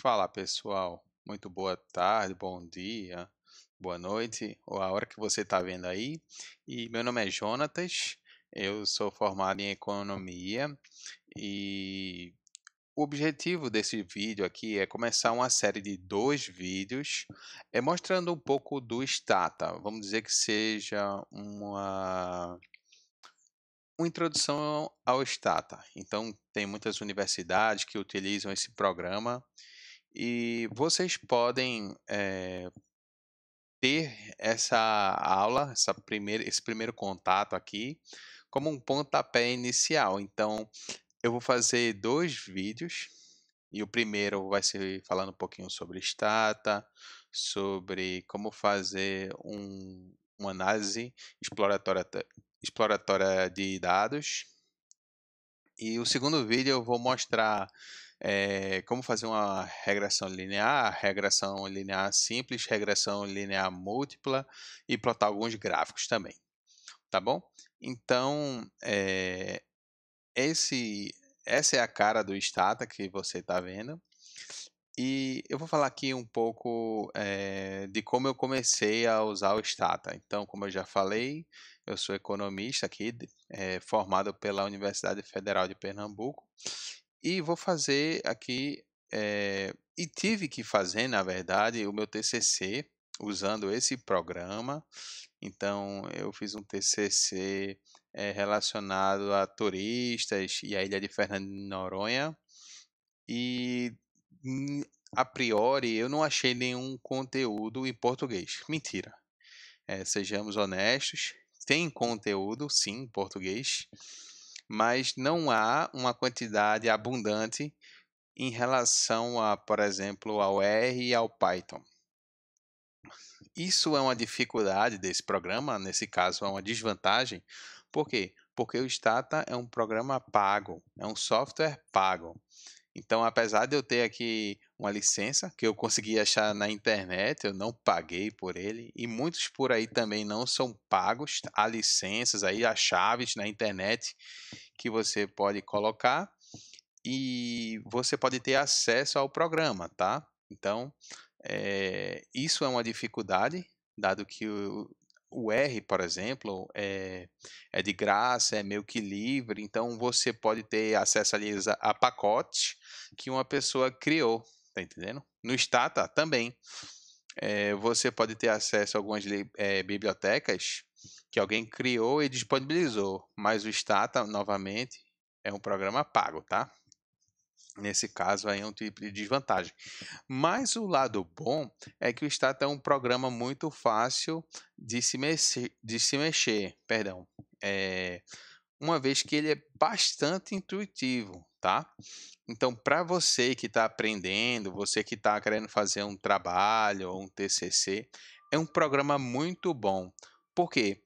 Fala pessoal, muito boa tarde, bom dia, boa noite, ou a hora que você está vendo aí. E meu nome é Jonatas, eu sou formado em economia e o objetivo desse vídeo aqui é começar uma série de dois vídeos é mostrando um pouco do Stata. Vamos dizer que seja uma uma introdução ao Stata. Então, tem muitas universidades que utilizam esse programa e vocês podem é, ter essa aula, essa primeira, esse primeiro contato aqui, como um pontapé inicial. Então, eu vou fazer dois vídeos. E o primeiro vai ser falando um pouquinho sobre Stata, sobre como fazer um, uma análise exploratória, exploratória de dados. E o segundo vídeo eu vou mostrar é, como fazer uma regressão linear, regressão linear simples, regressão linear múltipla e plotar alguns gráficos também, tá bom? Então, é, esse, essa é a cara do Stata que você está vendo. E eu vou falar aqui um pouco é, de como eu comecei a usar o Stata. Então, como eu já falei, eu sou economista aqui, é, formado pela Universidade Federal de Pernambuco, e vou fazer aqui, é, e tive que fazer, na verdade, o meu TCC usando esse programa. Então, eu fiz um TCC é, eh, relacionado a turistas e a ilha de Fernando de Noronha. E a priori eu não achei nenhum conteúdo em português. Mentira. É, sejamos honestos, tem conteúdo sim em português, mas não há uma quantidade abundante em relação a, por exemplo, ao R e ao Python. Isso é uma dificuldade desse programa, nesse caso é uma desvantagem. Por quê? Porque o Stata é um programa pago, é um software pago. Então, apesar de eu ter aqui uma licença que eu consegui achar na internet, eu não paguei por ele, e muitos por aí também não são pagos. Tá? Há licenças aí, há chaves na internet que você pode colocar e você pode ter acesso ao programa, tá? Então, é, isso é uma dificuldade, dado que o, o R, por exemplo, é, é de graça, é meio que livre, então você pode ter acesso ali a pacotes que uma pessoa criou, tá entendendo? No Stata também. É, você pode ter acesso a algumas é, bibliotecas que alguém criou e disponibilizou, mas o Stata, novamente, é um programa pago, tá? Nesse caso, aí é um tipo de desvantagem. Mas o lado bom é que o Start é um programa muito fácil de se mexer, de se mexer perdão, é, uma vez que ele é bastante intuitivo, tá? Então, para você que está aprendendo, você que está querendo fazer um trabalho ou um TCC, é um programa muito bom. Por quê?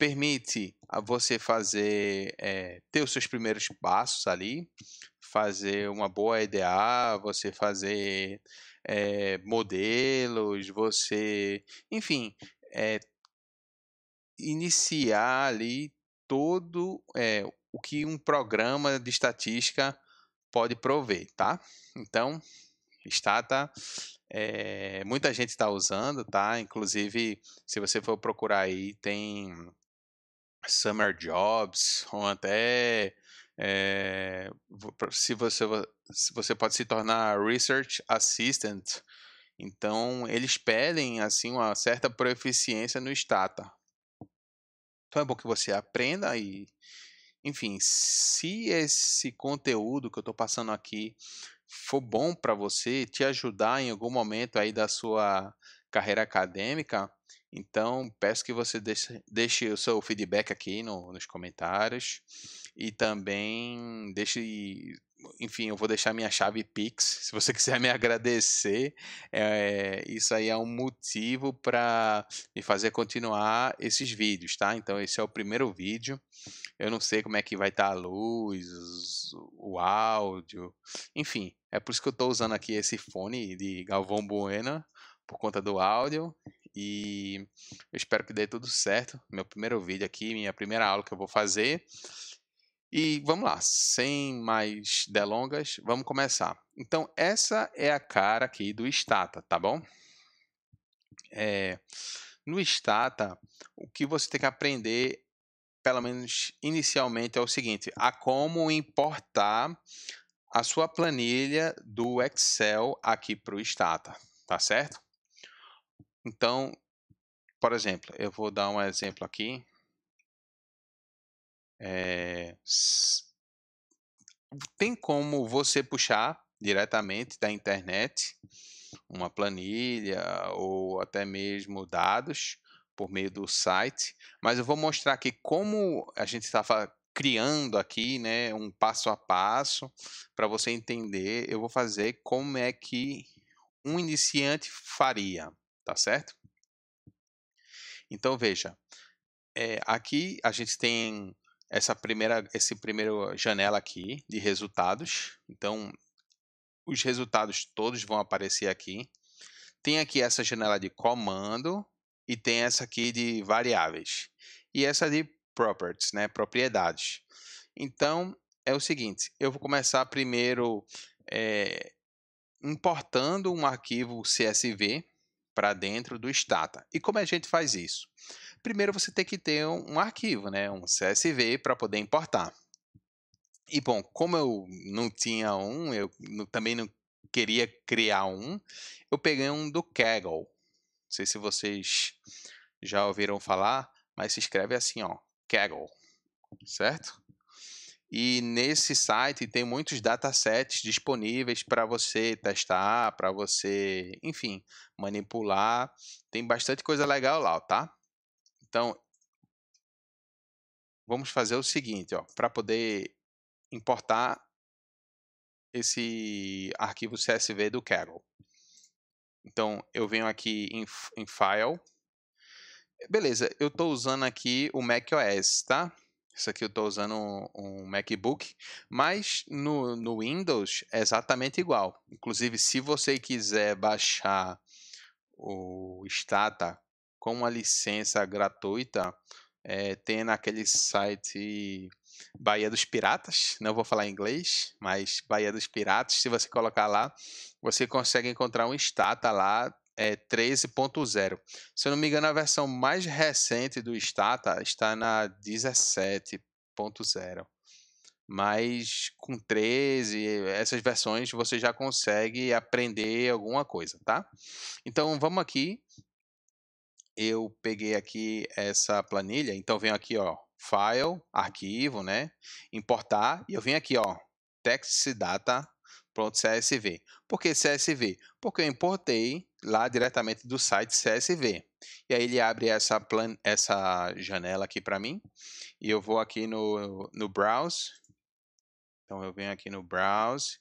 permite a você fazer é, ter os seus primeiros passos ali, fazer uma boa EDA, você fazer é, modelos, você, enfim, é, iniciar ali todo é, o que um programa de estatística pode prover, tá? Então, Stata, tá, é, muita gente está usando, tá? Inclusive, se você for procurar aí, tem summer jobs ou até é, se você se você pode se tornar research assistant então eles pedem assim uma certa proficiência no Stata então é bom que você aprenda e enfim se esse conteúdo que eu estou passando aqui for bom para você te ajudar em algum momento aí da sua carreira acadêmica então, peço que você deixe, deixe o seu feedback aqui no, nos comentários e também deixe enfim, eu vou deixar minha chave Pix. Se você quiser me agradecer, é, isso aí é um motivo para me fazer continuar esses vídeos, tá? Então, esse é o primeiro vídeo. Eu não sei como é que vai estar tá a luz, o áudio, enfim. É por isso que eu estou usando aqui esse fone de Galvão Bueno por conta do áudio e eu espero que dê tudo certo. Meu primeiro vídeo aqui, minha primeira aula que eu vou fazer. E vamos lá, sem mais delongas, vamos começar. Então, essa é a cara aqui do Stata, tá bom? É, no Stata, o que você tem que aprender, pelo menos inicialmente, é o seguinte, a como importar a sua planilha do Excel aqui para o Stata, tá certo? Então, por exemplo, eu vou dar um exemplo aqui. É, tem como você puxar diretamente da internet uma planilha ou até mesmo dados por meio do site, mas eu vou mostrar aqui como a gente estava tá criando aqui, né, um passo a passo para você entender. Eu vou fazer como é que um iniciante faria tá certo? Então veja, é, aqui a gente tem essa primeira, esse primeiro janela aqui de resultados. Então os resultados todos vão aparecer aqui. Tem aqui essa janela de comando e tem essa aqui de variáveis e essa de properties, né, propriedades. Então é o seguinte, eu vou começar primeiro é, importando um arquivo CSV para dentro do Stata. E como a gente faz isso? Primeiro você tem que ter um, um arquivo, né, um CSV para poder importar. E bom, como eu não tinha um, eu não, também não queria criar um, eu peguei um do Kaggle. Não sei se vocês já ouviram falar, mas se escreve assim, ó, Kaggle, certo? E nesse site tem muitos datasets disponíveis para você testar, para você, enfim, manipular. Tem bastante coisa legal lá, tá? Então, vamos fazer o seguinte, ó, para poder importar esse arquivo CSV do Kaggle. Então, eu venho aqui em, em File. Beleza, eu estou usando aqui o macOS, tá? Isso aqui eu estou usando um, um, MacBook, mas no, no Windows é exatamente igual. Inclusive, se você quiser baixar o Stata com uma licença gratuita, é, tem naquele site Bahia dos Piratas, não vou falar inglês, mas Bahia dos Piratas, se você colocar lá, você consegue encontrar um Stata lá é, 13.0. Se eu não me engano, a versão mais recente do Stata está na 17.0. Mas com 13, essas versões você já consegue aprender alguma coisa, tá? Então vamos aqui. Eu peguei aqui essa planilha, então venho aqui, ó, File, arquivo, né? Importar e eu venho aqui, ó, Text Data Pronto, CSV. Por que CSV? Porque eu importei lá diretamente do site CSV. E aí ele abre essa, plan essa janela aqui para mim. E eu vou aqui no, no Browse. Então eu venho aqui no Browse.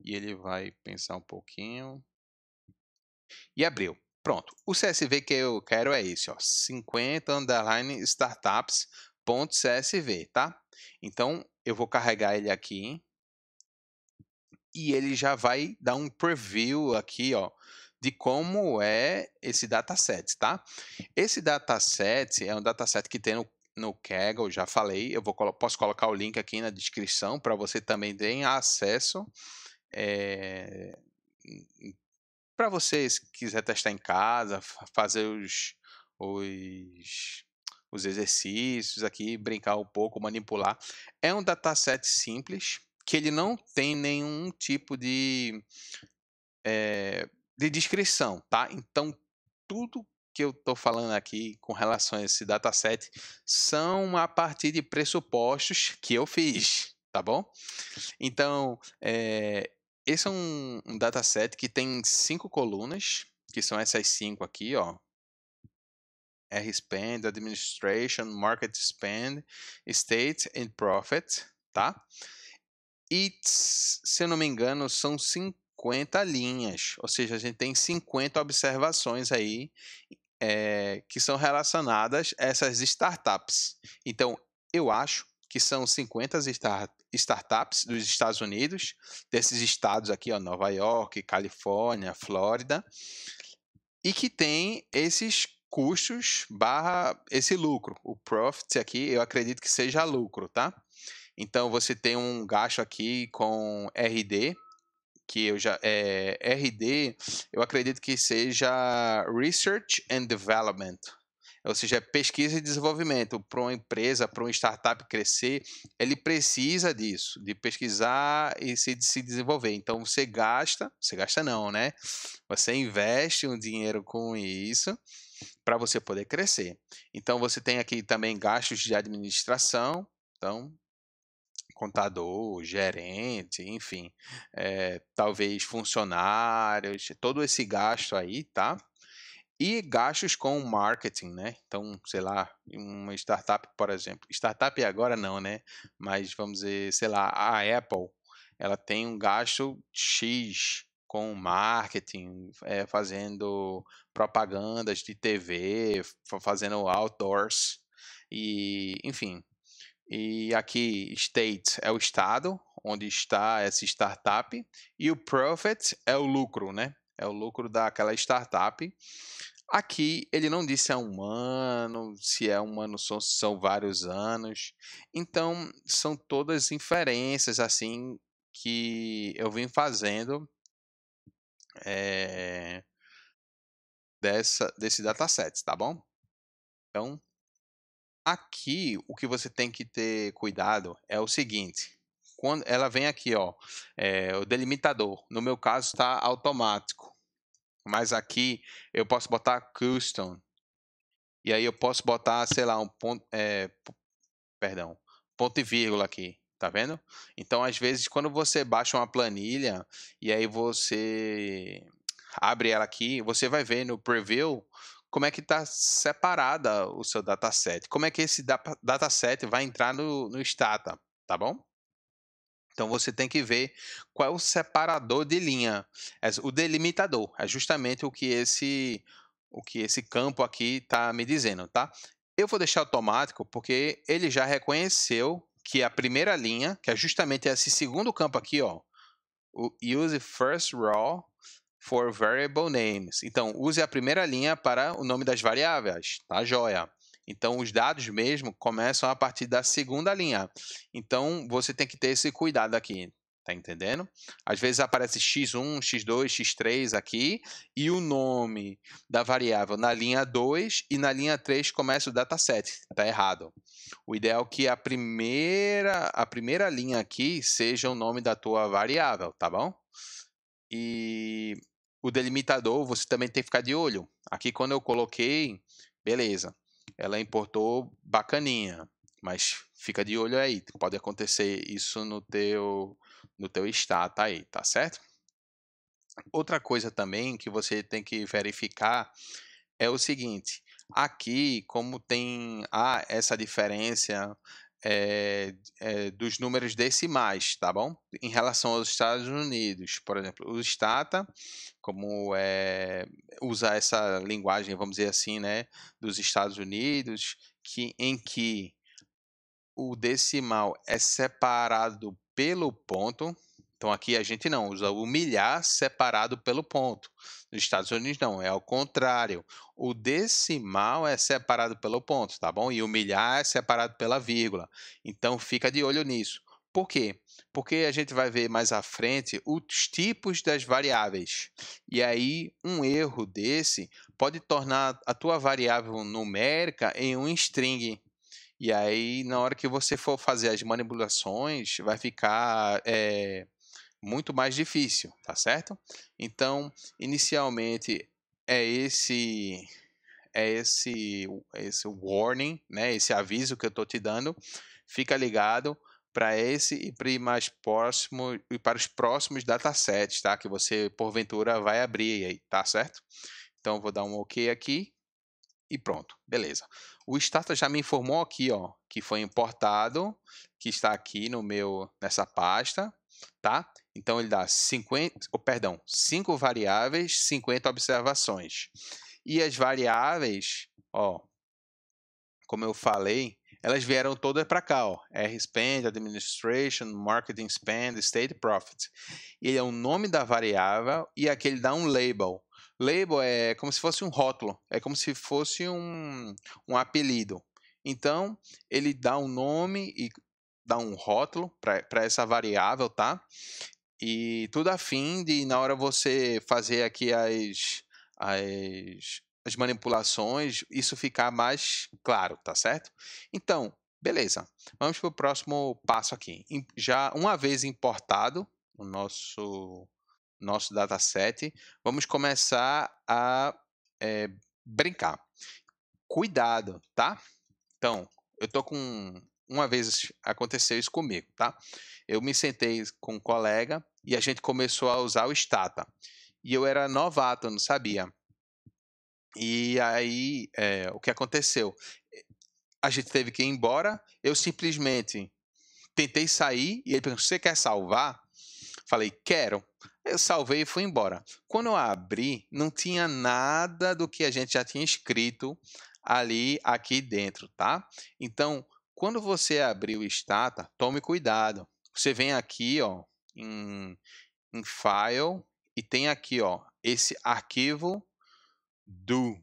E ele vai pensar um pouquinho. E abriu. Pronto. O CSV que eu quero é esse, ó. 50 underline startups.csv, tá? Então eu vou carregar ele aqui e ele já vai dar um preview aqui, ó, de como é esse dataset, tá? Esse dataset é um dataset que tem no, no Kaggle, já falei, eu vou, posso colocar o link aqui na descrição para você também ter acesso. É, eh, hum, para vocês que quiser testar em casa, fazer os, os os exercícios aqui, brincar um pouco, manipular. É um dataset simples, que ele não tem nenhum tipo de, é, de descrição, tá? Então, tudo que eu estou falando aqui com relação a esse dataset são a partir de pressupostos que eu fiz, tá bom? Então, é, esse é um, um dataset que tem cinco colunas, que são essas cinco aqui, ó. R-Spend, Administration, Market Spend, State and Profit, tá? E, se eu não me engano, são 50 linhas. Ou seja, a gente tem 50 observações aí é, que são relacionadas a essas startups. Então, eu acho que são 50 startups dos Estados Unidos, desses estados aqui, ó, Nova York, Califórnia, Flórida, e que tem esses custos barra esse lucro. O profit aqui, eu acredito que seja lucro, tá? Então você tem um gasto aqui com RD, que eu já é eh, RD, eu acredito que seja Research and Development. Ou seja, é pesquisa e desenvolvimento para uma empresa, para uma startup crescer, ele precisa disso, de pesquisar e se, de se desenvolver. Então você gasta, você gasta não, né? Você investe um dinheiro com isso para você poder crescer. Então você tem aqui também gastos de administração, então contador, gerente, enfim, é, talvez funcionários, todo esse gasto aí, tá? E gastos com marketing, né? Então, sei lá, uma startup, por exemplo, startup agora não, né? Mas vamos dizer, sei lá, a Apple, ela tem um gasto X com marketing, é, fazendo propagandas de TV, fazendo outdoors e, enfim, e aqui, state é o estado onde está essa startup e o profit é o lucro, né? É o lucro daquela startup. Aqui ele não disse se é um ano, se é um ano, são, são vários anos. Então, são todas inferências assim que eu vim fazendo é, dessa, desse dataset, tá bom? Então, Aqui o que você tem que ter cuidado é o seguinte: quando ela vem aqui, ó, é, o delimitador. No meu caso está automático, mas aqui eu posso botar custom e aí eu posso botar, sei lá, um ponto, é, perdão, ponto e vírgula aqui. Tá vendo? Então, às vezes, quando você baixa uma planilha e aí você abre ela aqui, você vai ver no preview como é que está separada o seu dataset, como é que esse dataset vai entrar no, no Stata, tá bom? Então você tem que ver qual é o separador de linha, é o delimitador, é justamente o que esse o que esse campo aqui está me dizendo, tá? Eu vou deixar automático porque ele já reconheceu que a primeira linha, que é justamente esse segundo campo aqui, ó, o use first raw for variable names. Então, use a primeira linha para o nome das variáveis, tá joia? Então, os dados mesmo começam a partir da segunda linha. Então, você tem que ter esse cuidado aqui, tá entendendo? Às vezes aparece x1, x2, x3 aqui e o nome da variável na linha 2 e na linha 3 começa o dataset, tá errado. O ideal é que a primeira, a primeira linha aqui seja o nome da tua variável, tá bom? E o delimitador você também tem que ficar de olho. Aqui quando eu coloquei, beleza, ela importou bacaninha, mas fica de olho aí, pode acontecer isso no teu no teu status aí, tá certo? Outra coisa também que você tem que verificar é o seguinte, aqui como tem ah, essa diferença é, é, dos números decimais, tá bom? Em relação aos Estados Unidos, por exemplo, o Stata, como é, eh, usa essa linguagem, vamos dizer assim, né, dos Estados Unidos, que em que o decimal é separado pelo ponto, então aqui a gente não usa humilhar separado pelo ponto. Nos Estados Unidos não, é ao contrário. O decimal é separado pelo ponto, tá bom? E humilhar é separado pela vírgula. Então fica de olho nisso. Por quê? Porque a gente vai ver mais à frente os tipos das variáveis. E aí, um erro desse pode tornar a tua variável numérica em um string. E aí, na hora que você for fazer as manipulações, vai ficar é, muito mais difícil, tá certo? Então, inicialmente é esse é esse é esse warning, né? Esse aviso que eu tô te dando. Fica ligado para esse e para mais próximo e para os próximos datasets, tá? Que você porventura vai abrir aí, tá certo? Então vou dar um OK aqui e pronto, beleza. O Starter já me informou aqui, ó, que foi importado, que está aqui no meu nessa pasta, tá? Então ele dá 50, oh, perdão, 5 variáveis, 50 observações. E as variáveis, ó, como eu falei, elas vieram todas para cá, ó. R spend, administration, marketing spend, state profit. Ele é o nome da variável e aqui ele dá um label. Label é como se fosse um rótulo, é como se fosse um, um apelido. Então, ele dá um nome e dar um rótulo para essa variável, tá? E tudo a fim de, na hora você fazer aqui as, as, as manipulações, isso ficar mais claro, tá certo? Então, beleza. Vamos para o próximo passo aqui. Já uma vez importado o nosso, nosso dataset, vamos começar a é, brincar. Cuidado, tá? Então, eu tô com uma vez aconteceu isso comigo, tá? Eu me sentei com um colega e a gente começou a usar o Stata. E eu era novato, não sabia. E aí, é, o que aconteceu? A gente teve que ir embora. Eu simplesmente tentei sair e ele perguntou: Você quer salvar? Falei: Quero. Eu salvei e fui embora. Quando eu abri, não tinha nada do que a gente já tinha escrito ali aqui dentro, tá? Então, quando você abrir o Stata, tome cuidado. Você vem aqui ó, em, em File e tem aqui ó, esse arquivo do,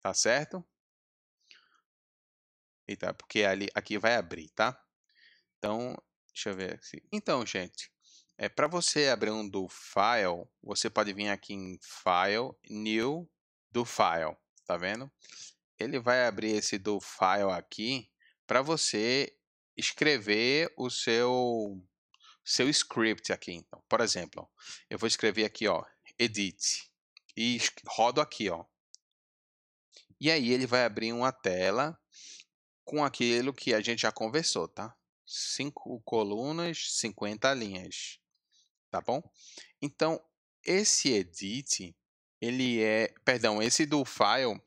tá certo? Eita, porque ali, aqui vai abrir, tá? Então, deixa eu ver aqui. Então, gente, é, para você abrir um do file, você pode vir aqui em File, New, do file, tá vendo? Ele vai abrir esse do file aqui para você escrever o seu seu script aqui. Então, por exemplo, eu vou escrever aqui, ó, edit e rodo aqui, ó. E aí ele vai abrir uma tela com aquilo que a gente já conversou, tá? Cinco colunas, 50 linhas, tá bom? Então, esse edit, ele é, perdão, esse do file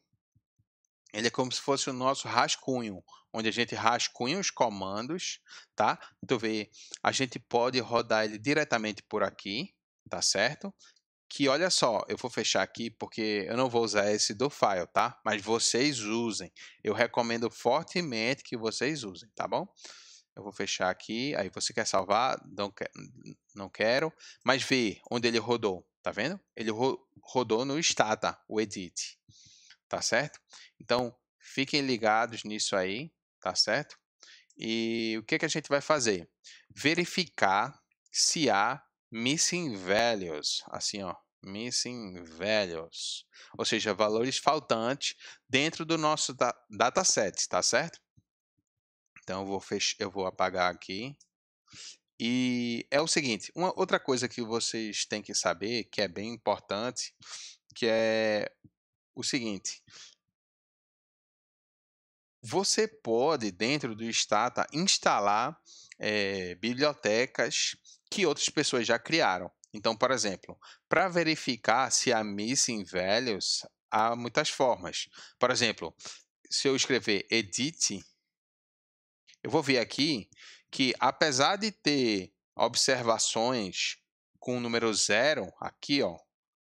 ele é como se fosse o nosso rascunho, onde a gente rascunha os comandos, tá? Então vê, a gente pode rodar ele diretamente por aqui, tá certo? Que olha só, eu vou fechar aqui porque eu não vou usar esse do file, tá? Mas vocês usem. Eu recomendo fortemente que vocês usem, tá bom? Eu vou fechar aqui, aí você quer salvar, não, quer, não quero, mas vê onde ele rodou, tá vendo? Ele ro rodou no stata, o edit tá certo? Então, fiquem ligados nisso aí, tá certo? E o que, que a gente vai fazer? Verificar se há missing values, assim, ó, missing values, ou seja, valores faltantes dentro do nosso da dataset, tá certo? Então eu vou fech... eu vou apagar aqui. E é o seguinte, uma outra coisa que vocês têm que saber, que é bem importante, que é o seguinte: você pode, dentro do Stata, instalar é, bibliotecas que outras pessoas já criaram. Então, por exemplo, para verificar se há missing values, há muitas formas. Por exemplo, se eu escrever edit, eu vou ver aqui que, apesar de ter observações com o número zero, aqui, ó,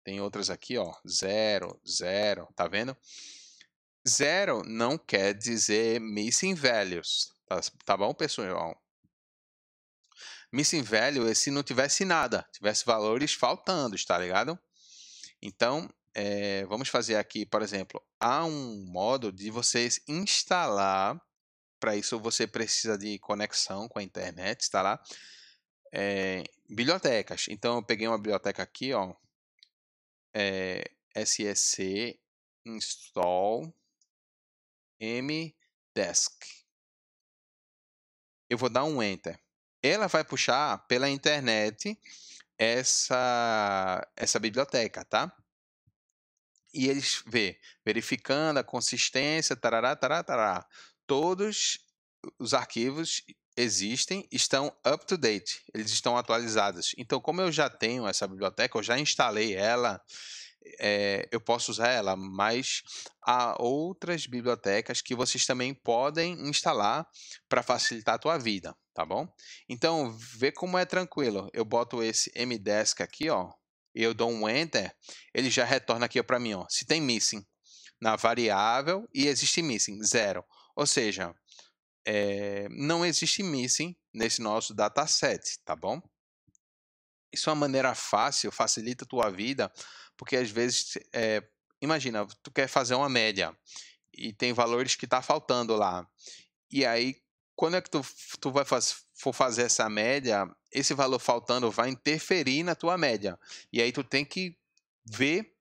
tem outras aqui, ó, zero, zero, tá vendo? Zero não quer dizer missing values, tá, tá bom, pessoal? Missing value é se não tivesse nada, tivesse valores faltando, tá ligado? Então, é, vamos fazer aqui, por exemplo, há um modo de vocês instalar. Para isso você precisa de conexão com a internet, instalar tá é, eh, bibliotecas. Então eu peguei uma biblioteca aqui, ó, é, eh, SEC install mdesk. Eu vou dar um enter. Ela vai puxar pela internet essa essa biblioteca, tá? E eles vê, verificando a consistência, tarará, tarará, tarará. Todos os arquivos existem estão up to date, eles estão atualizados. Então, como eu já tenho essa biblioteca, eu já instalei ela, é, eu posso usar ela, mas há outras bibliotecas que vocês também podem instalar para facilitar a tua vida, tá bom? Então, vê como é tranquilo. Eu boto esse MDesk aqui, ó, eu dou um enter, ele já retorna aqui para mim, ó, se tem missing na variável e existe missing, zero. Ou seja, é, não existe missing nesse nosso dataset, tá bom? Isso é uma maneira fácil, facilita a tua vida, porque às vezes, é, imagina, tu quer fazer uma média e tem valores que está faltando lá. E aí, quando é que tu, tu vai faz, for fazer essa média, esse valor faltando vai interferir na tua média. E aí tu tem que ver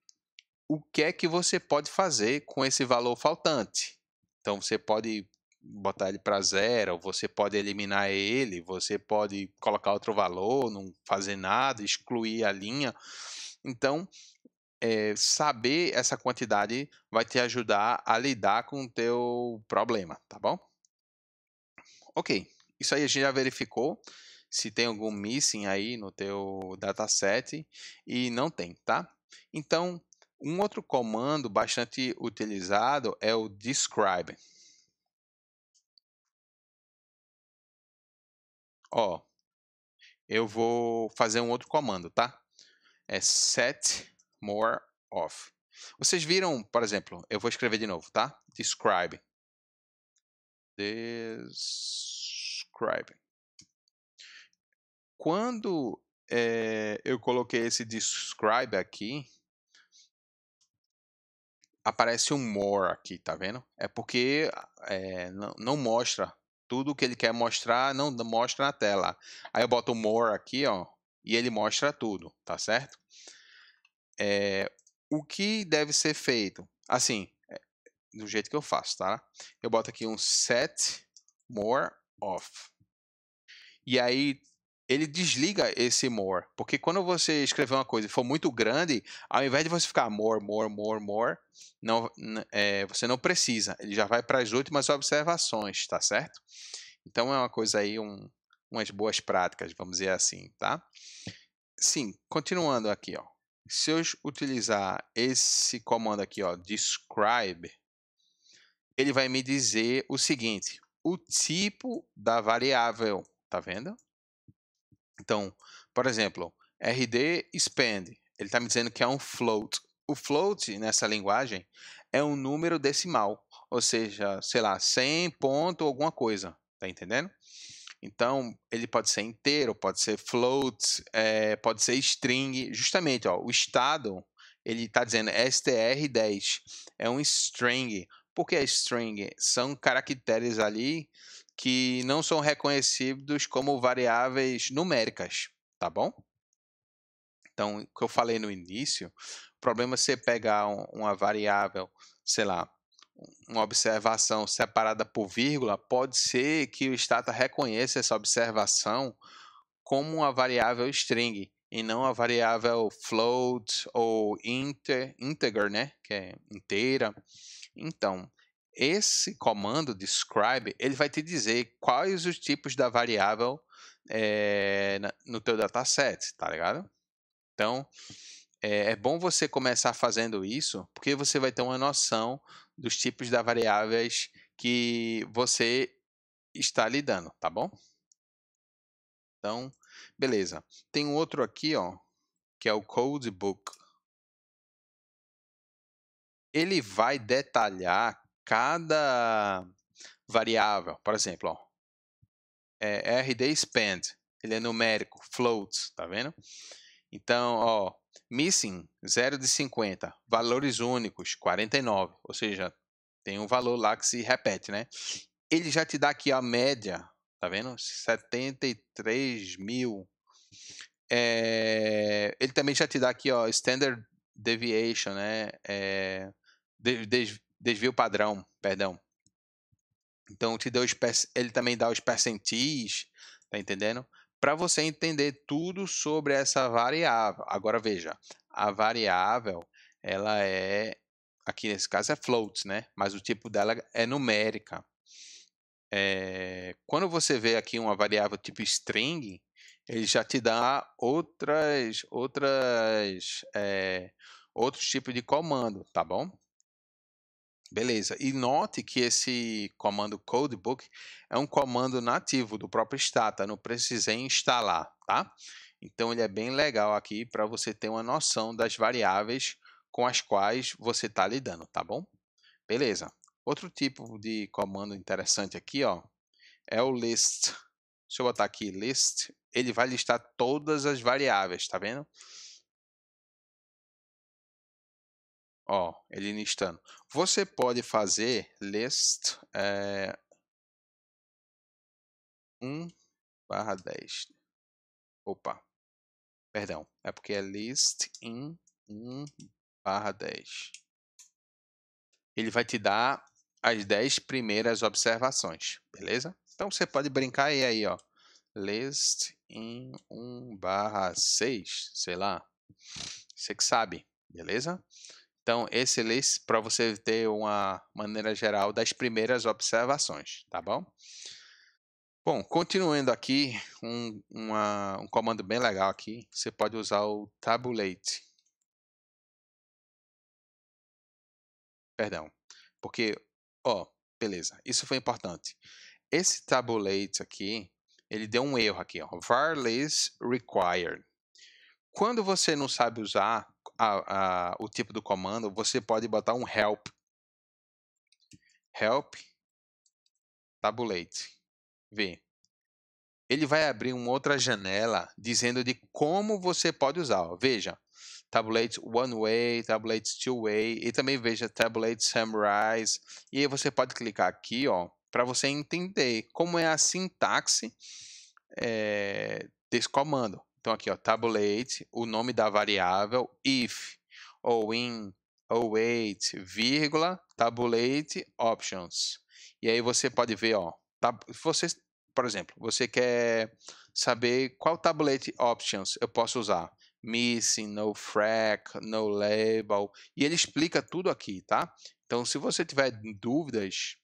o que é que você pode fazer com esse valor faltante. Então você pode botar ele para zero, você pode eliminar ele, você pode colocar outro valor, não fazer nada, excluir a linha. Então, é, saber essa quantidade vai te ajudar a lidar com o teu problema, tá bom? Ok, isso aí a gente já verificou se tem algum missing aí no teu dataset e não tem, tá? Então, um outro comando bastante utilizado é o describe. Ó, eu vou fazer um outro comando, tá? É set more of. Vocês viram, por exemplo, eu vou escrever de novo, tá? Describe. Describe. Quando é, eu coloquei esse describe aqui, aparece um more aqui, tá vendo? É porque é, não, não mostra tudo que ele quer mostrar, não mostra na tela. Aí eu boto more aqui, ó, e ele mostra tudo, tá certo? É, o que deve ser feito? Assim, eh, do jeito que eu faço, tá? Eu boto aqui um set more off. E aí ele desliga esse more. Porque quando você escrever uma coisa e for muito grande, ao invés de você ficar more, more, more, more, não, é, você não precisa. Ele já vai para as últimas observações, tá certo? Então é uma coisa aí, um, umas boas práticas, vamos dizer assim, tá? Sim, continuando aqui, ó. Se eu utilizar esse comando aqui, ó, describe, ele vai me dizer o seguinte, o tipo da variável, tá vendo? Então, por exemplo, RD expand, ele está me dizendo que é um float. O float nessa linguagem é um número decimal, ou seja, sei lá, 100 ponto alguma coisa, tá entendendo? Então, ele pode ser inteiro, pode ser float, é, pode ser string. Justamente, ó, o estado, ele está dizendo str10, é um string. Por que é string? São caracteres ali que não são reconhecidos como variáveis numéricas, tá bom? Então, o que eu falei no início, o problema é você pegar uma variável, sei lá, uma observação separada por vírgula, pode ser que o Stata reconheça essa observação como uma variável string e não a variável float ou inter, integer, né, que é inteira. Então, esse comando describe, ele vai te dizer quais os tipos da variável é, no teu dataset, tá ligado? Então, é, é, bom você começar fazendo isso, porque você vai ter uma noção dos tipos da variáveis que você está lidando, tá bom? Então, beleza. Tem um outro aqui, ó, que é o codebook. Ele vai detalhar cada variável. Por exemplo, ó, é, é RD spend, ele é numérico, float, tá vendo? Então, ó, missing 0 de 50, valores únicos 49, ou seja, tem um valor lá que se repete, né? Ele já te dá aqui a média, tá vendo? 73 mil. É, ele também já te dá aqui, ó, standard deviation, né? É, desvio padrão, perdão. Então te deu os, ele também dá os percentis, tá entendendo? Para você entender tudo sobre essa variável. Agora veja, a variável ela é aqui nesse caso é float, né? Mas o tipo dela é numérica. É, quando você vê aqui uma variável tipo string, ele já te dá outras, outras, é, outros tipos de comando, tá bom? Beleza. E note que esse comando codebook é um comando nativo do próprio Stata, tá? não precisei instalar, tá? Então ele é bem legal aqui para você ter uma noção das variáveis com as quais você está lidando, tá bom? Beleza. Outro tipo de comando interessante aqui, ó, é o list. Deixa eu botar aqui list. Ele vai listar todas as variáveis, tá vendo? Ó, ele listando. Você pode fazer list é, eh, 1 barra 10. Opa, perdão, é porque é list in 1 barra 10. Ele vai te dar as 10 primeiras observações, beleza? Então você pode brincar aí, aí ó. List in 1 barra 6, sei lá. Você que sabe, beleza? Então, esse list para você ter uma maneira geral das primeiras observações, tá bom? Bom, continuando aqui, um, uma, um comando bem legal aqui, você pode usar o tabulate. Perdão, porque, ó, beleza, isso foi importante. Esse tabulate aqui, ele deu um erro aqui, ó, var list required. Quando você não sabe usar, a, a, o tipo do comando, você pode botar um help. Help tabulate. Vê. Ele vai abrir uma outra janela dizendo de como você pode usar. Veja, tabulate one way, tabulate two way e também veja tabulate summarize. E aí você pode clicar aqui, ó, para você entender como é a sintaxe é, desse comando. Então aqui, ó, tabulate, o nome da variável if ou in ou wait, vírgula, tabulate options. E aí você pode ver, ó, tab você, por exemplo, você quer saber qual tabulate options eu posso usar. Missing, no frac, no label, e ele explica tudo aqui, tá? Então, se você tiver dúvidas,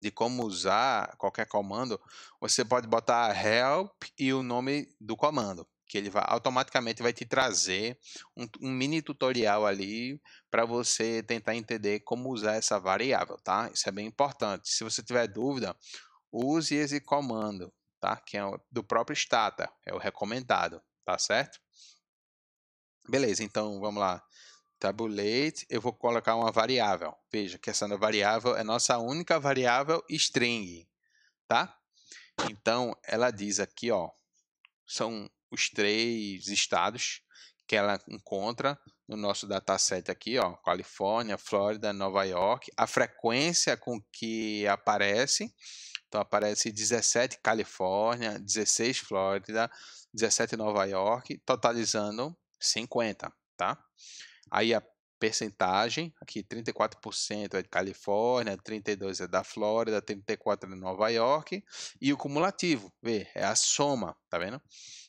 de como usar qualquer comando, você pode botar help e o nome do comando, que ele vai, automaticamente vai te trazer um, um mini tutorial ali para você tentar entender como usar essa variável, tá? Isso é bem importante. Se você tiver dúvida, use esse comando, tá? Que é do próprio Stata, é o recomendado, tá certo? Beleza, então vamos lá. Tabulate, eu vou colocar uma variável. Veja que essa variável é nossa única variável string, tá? Então, ela diz aqui, ó, são os três estados que ela encontra no nosso dataset aqui, ó, Califórnia, Flórida, Nova York, a frequência com que aparece, então aparece 17 Califórnia, 16 Flórida, 17 Nova York, totalizando 50, tá? Aí a percentagem, aqui 34% é de Califórnia, 32% é da Flórida, 34% é de Nova York, e o cumulativo, vê, é a soma, tá vendo?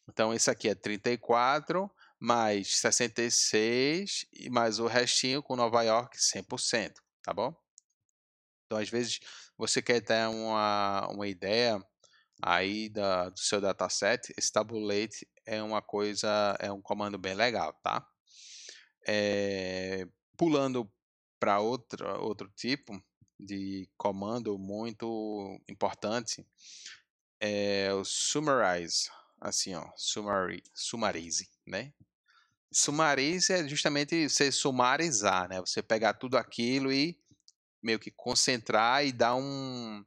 Então, esse aqui é 34% mais 66% e mais o restinho com Nova York, 100%, tá bom? Então, às vezes, você quer ter uma, uma ideia aí da, do seu dataset, esse tabulate é uma coisa, é um comando bem legal, tá? É, pulando para outro, outro tipo de comando muito importante, é o summarize, assim, ó, summary, summarize, né? Summarize é justamente você sumarizar, né? Você pegar tudo aquilo e meio que concentrar e dar um,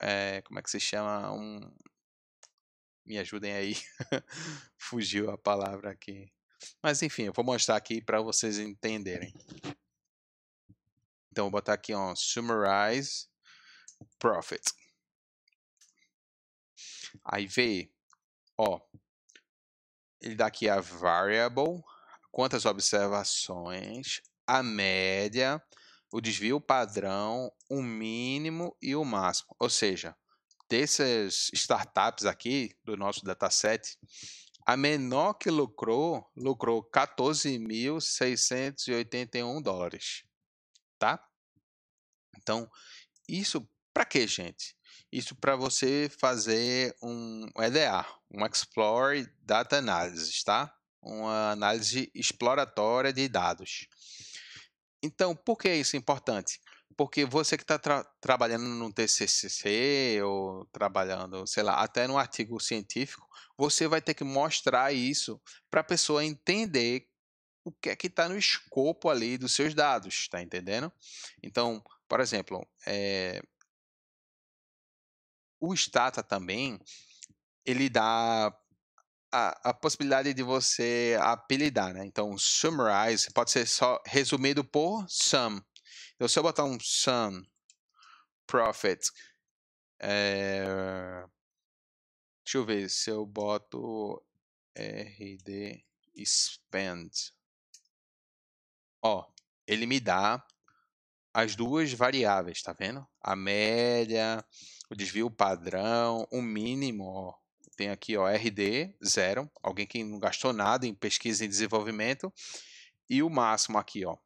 é, como é que se chama, um, me ajudem aí, fugiu a palavra aqui. Mas enfim, eu vou mostrar aqui para vocês entenderem. Então, vou botar aqui ó summarize profit. Aí vê, ó, ele dá aqui a variable, quantas observações, a média, o desvio padrão, o mínimo e o máximo. Ou seja, dessas startups aqui do nosso dataset, a menor que lucrou, lucrou 14.681 dólares, tá? Então, isso para que gente? Isso para você fazer um EDA, um Explore Data Analysis, tá? Uma análise exploratória de dados. Então, por que isso é importante? porque você que está tra trabalhando no TCC ou trabalhando, sei lá, até no artigo científico, você vai ter que mostrar isso para a pessoa entender o que é que está no escopo ali dos seus dados, está entendendo? Então, por exemplo, é... o Stata também, ele dá a, a, possibilidade de você apelidar, né? Então, summarize pode ser só resumido por sum, então, se eu botar um sun profit, é, eh, deixa eu ver se eu boto rd spend. Ó, ele me dá as duas variáveis, tá vendo? A média, o desvio padrão, o mínimo, ó. Tem aqui, ó, RD, zero, alguém que não gastou nada em pesquisa e desenvolvimento, e o máximo aqui, ó,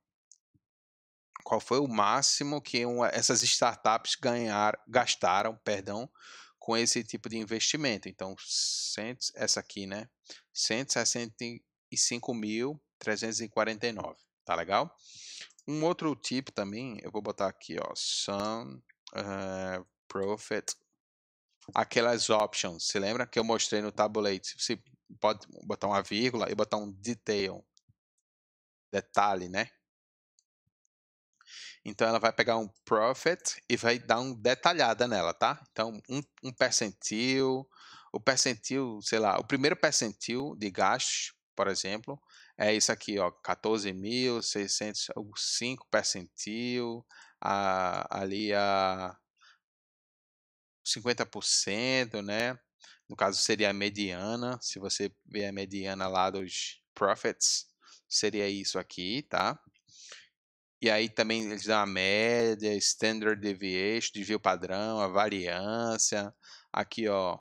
qual foi o máximo que uma, essas startups ganhar, gastaram, perdão, com esse tipo de investimento. Então, cento essa aqui, né? 165.349, tá legal? Um outro tipo também, eu vou botar aqui, ó, Sun uh, eh, Profit, aquelas options, se lembra que eu mostrei no tablet? Você pode botar uma vírgula e botar um detail, detalhe, né? Então ela vai pegar um profit e vai dar um detalhada nela, tá? Então, um, um percentil, o percentil, sei lá, o primeiro percentil de gastos, por exemplo, é isso aqui, ó, 14.600, 5 percentil, a, ali a 50%, né? No caso seria a mediana, se você ver a mediana lá dos profits, seria isso aqui, tá? E aí também eles dão a média, standard deviation, desvio padrão, a variância. Aqui, ó.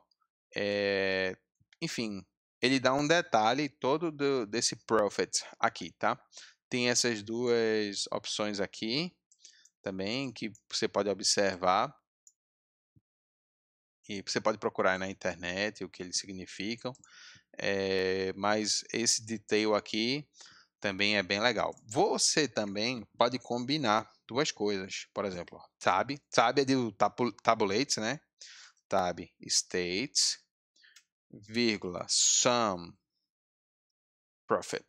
É... Enfim, ele dá um detalhe todo do, desse profit aqui, tá? Tem essas duas opções aqui também que você pode observar. E você pode procurar na internet o que eles significam. É, mas esse detail aqui também é bem legal. Você também pode combinar duas coisas, por exemplo, tab, tab é do tabulates, né? Tab states, vírgula, sum, profit.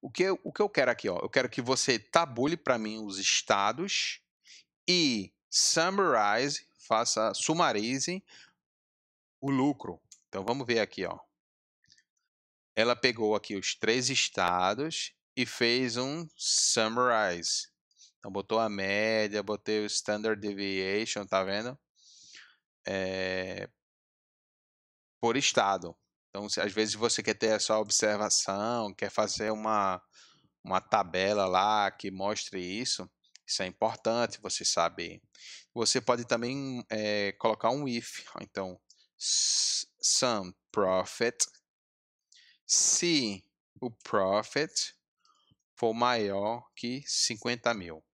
O que, eu, o que eu quero aqui, ó, eu quero que você tabule para mim os estados e summarize, faça, sumarize o lucro. Então vamos ver aqui, ó ela pegou aqui os três estados e fez um summarize. Então botou a média, botei o standard deviation, tá vendo? É... Por estado. Então, se, às vezes você quer ter só observação, quer fazer uma, uma tabela lá que mostre isso. Isso é importante você saber. Você pode também é, colocar um if. Então, some profit se o profit for maior que 50 mil.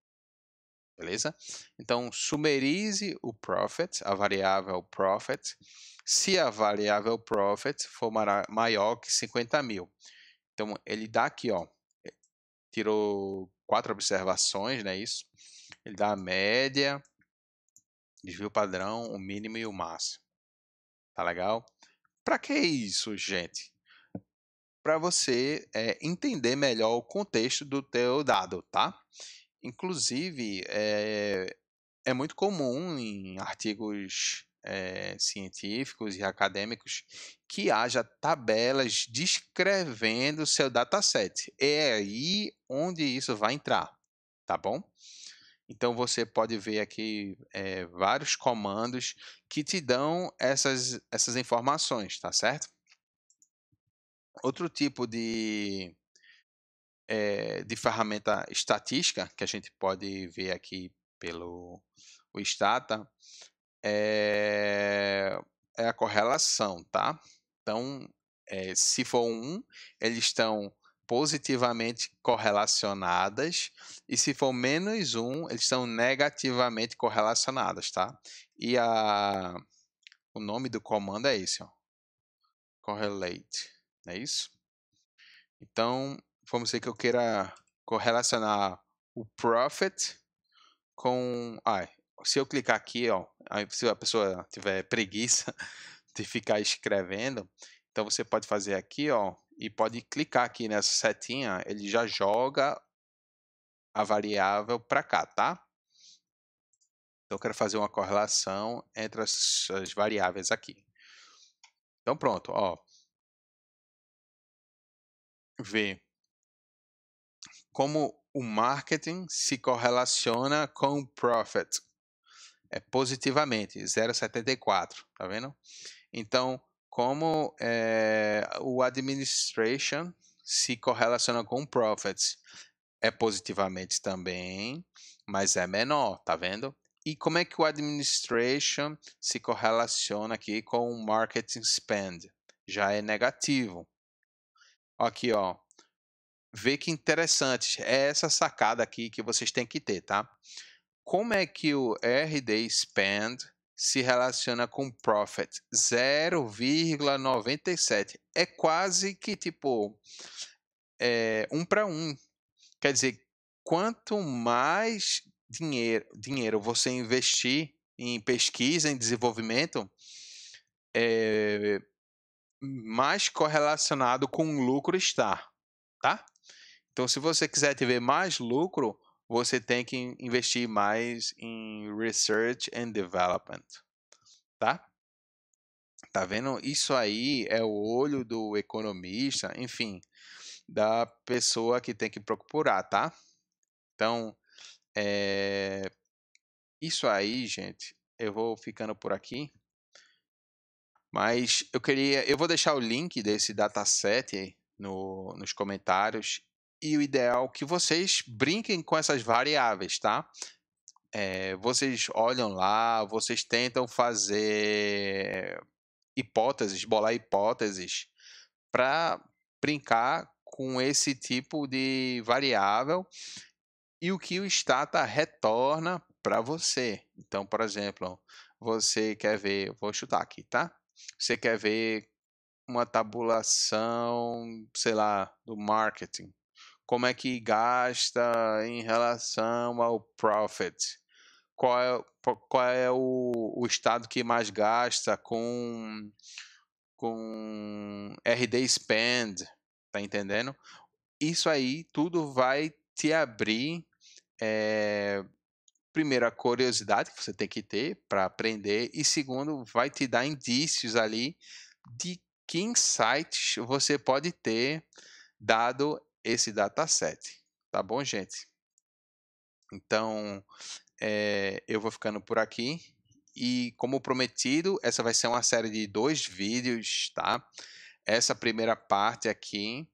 Beleza? Então, sumerize o profit, a variável profit, se a variável profit for maior que 50 mil. Então, ele dá aqui, ó, eh, tirou quatro observações, né, isso? Ele dá a média, desvio padrão, o mínimo e o máximo. Tá legal? Para que isso, gente? para você é, entender melhor o contexto do teu dado, tá? Inclusive, é, é muito comum em artigos é, científicos e acadêmicos que haja tabelas descrevendo seu dataset. É aí onde isso vai entrar, tá bom? Então você pode ver aqui é, vários comandos que te dão essas, essas informações, tá certo? Outro tipo de, é, de ferramenta estatística que a gente pode ver aqui pelo o Stata é, é a correlação, tá? Então, é, se for um, eles estão positivamente correlacionadas e se for menos um, eles estão negativamente correlacionadas, tá? E a, o nome do comando é esse, ó, correlate não é isso? Então, vamos dizer que eu queira correlacionar o profit com... Ah, se eu clicar aqui, ó, se a pessoa tiver preguiça de ficar escrevendo, então você pode fazer aqui, ó, e pode clicar aqui nessa setinha, ele já joga a variável para cá, tá? Então eu quero fazer uma correlação entre as, as variáveis aqui. Então pronto, ó, ver como o marketing se correlaciona com o profit. É positivamente, 0,74, tá vendo? Então, como é, o administration se correlaciona com profits. É positivamente também, mas é menor, tá vendo? E como é que o administration se correlaciona aqui com o marketing spend? Já é negativo. Aqui, ó. Vê que interessante. É essa sacada aqui que vocês têm que ter, tá? Como é que o RD Spend se relaciona com Profit? 0,97. É quase que, tipo, é, um para um. Quer dizer, quanto mais dinheiro, dinheiro você investir em pesquisa, em desenvolvimento, é, mais correlacionado com o lucro está, tá? Então, se você quiser ter mais lucro, você tem que investir mais em research and development, tá? Tá vendo? Isso aí é o olho do economista, enfim, da pessoa que tem que procurar, tá? Então, é... isso aí, gente. Eu vou ficando por aqui. Mas eu queria. Eu vou deixar o link desse dataset no, nos comentários. E o ideal é que vocês brinquem com essas variáveis, tá? É, vocês olham lá, vocês tentam fazer hipóteses, bolar hipóteses para brincar com esse tipo de variável e o que o Stata retorna para você. Então, por exemplo, você quer ver, vou chutar aqui, tá? você quer ver uma tabulação, sei lá, do marketing. Como é que gasta em relação ao profit? Qual é, qual é o, o estado que mais gasta com, com RD spend? Tá entendendo? Isso aí tudo vai te abrir é, primeiro, a curiosidade que você tem que ter para aprender, e segundo, vai te dar indícios ali de que insights você pode ter dado esse dataset. Tá bom, gente? Então, é, eu vou ficando por aqui. E como prometido, essa vai ser uma série de dois vídeos, tá? Essa primeira parte aqui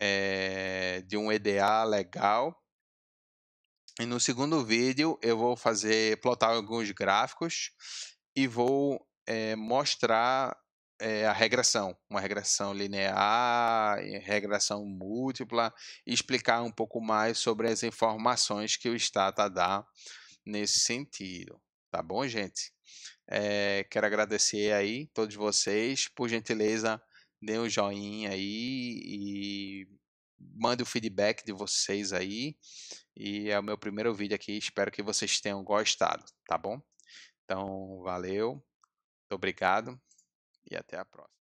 é de um EDA legal e no segundo vídeo eu vou fazer plotar alguns gráficos e vou é, mostrar é, a regressão, uma regressão linear, regressão múltipla, e explicar um pouco mais sobre as informações que o Stata dá nesse sentido. Tá bom, gente? É, quero agradecer aí todos vocês. Por gentileza, dê um joinha aí e mande o feedback de vocês aí. E é o meu primeiro vídeo aqui, espero que vocês tenham gostado, tá bom? Então, valeu, muito obrigado e até a próxima.